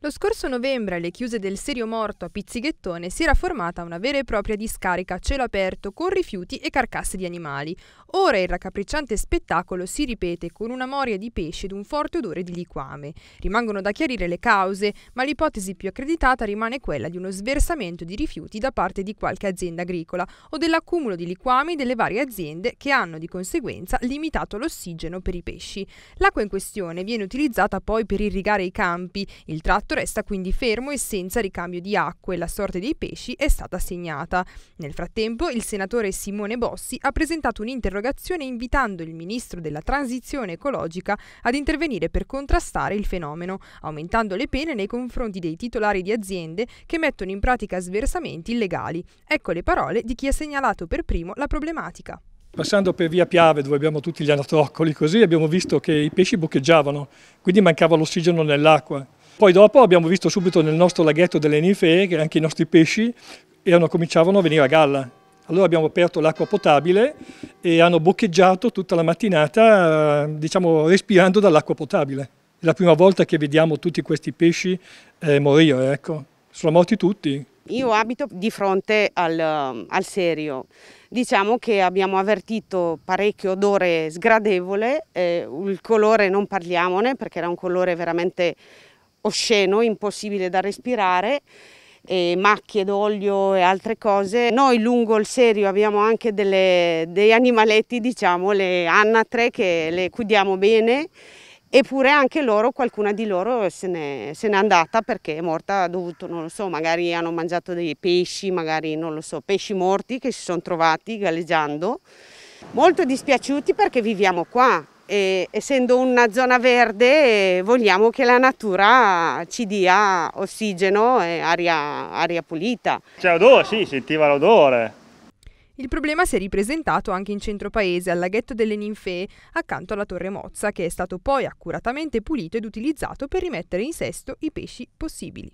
Lo scorso novembre, alle chiuse del Serio Morto a Pizzighettone, si era formata una vera e propria discarica a cielo aperto con rifiuti e carcasse di animali. Ora il raccapricciante spettacolo si ripete con una moria di pesci ed un forte odore di liquame. Rimangono da chiarire le cause, ma l'ipotesi più accreditata rimane quella di uno sversamento di rifiuti da parte di qualche azienda agricola o dell'accumulo di liquami delle varie aziende che hanno di conseguenza limitato l'ossigeno per i pesci. L'acqua in questione viene utilizzata poi per irrigare i campi, il tratto tutto resta quindi fermo e senza ricambio di acqua e La sorte dei pesci è stata segnata. Nel frattempo, il senatore Simone Bossi ha presentato un'interrogazione invitando il ministro della Transizione ecologica ad intervenire per contrastare il fenomeno, aumentando le pene nei confronti dei titolari di aziende che mettono in pratica sversamenti illegali. Ecco le parole di chi ha segnalato per primo la problematica. Passando per via Piave dove abbiamo tutti gli anatroccoli così abbiamo visto che i pesci boccheggiavano, quindi mancava l'ossigeno nell'acqua poi dopo abbiamo visto subito nel nostro laghetto delle ninfee che anche i nostri pesci erano, cominciavano a venire a galla. Allora abbiamo aperto l'acqua potabile e hanno boccheggiato tutta la mattinata, eh, diciamo, respirando dall'acqua potabile. È la prima volta che vediamo tutti questi pesci eh, morire, ecco. Sono morti tutti. Io abito di fronte al, ehm, al serio. Diciamo che abbiamo avvertito parecchio odore sgradevole, eh, il colore non parliamone perché era un colore veramente osceno, impossibile da respirare, e macchie d'olio e altre cose. Noi lungo il serio abbiamo anche delle, dei animaletti, diciamo, le anatre che le cuidiamo bene eppure anche loro, qualcuna di loro se n'è, andata perché è morta dovuto, non lo so, magari hanno mangiato dei pesci, magari non lo so, pesci morti che si sono trovati galleggiando. Molto dispiaciuti perché viviamo qua, e, essendo una zona verde vogliamo che la natura ci dia ossigeno e aria, aria pulita. C'è odore, sì, sentiva l'odore. Il problema si è ripresentato anche in centro paese, al laghetto delle Ninfee, accanto alla Torre Mozza, che è stato poi accuratamente pulito ed utilizzato per rimettere in sesto i pesci possibili.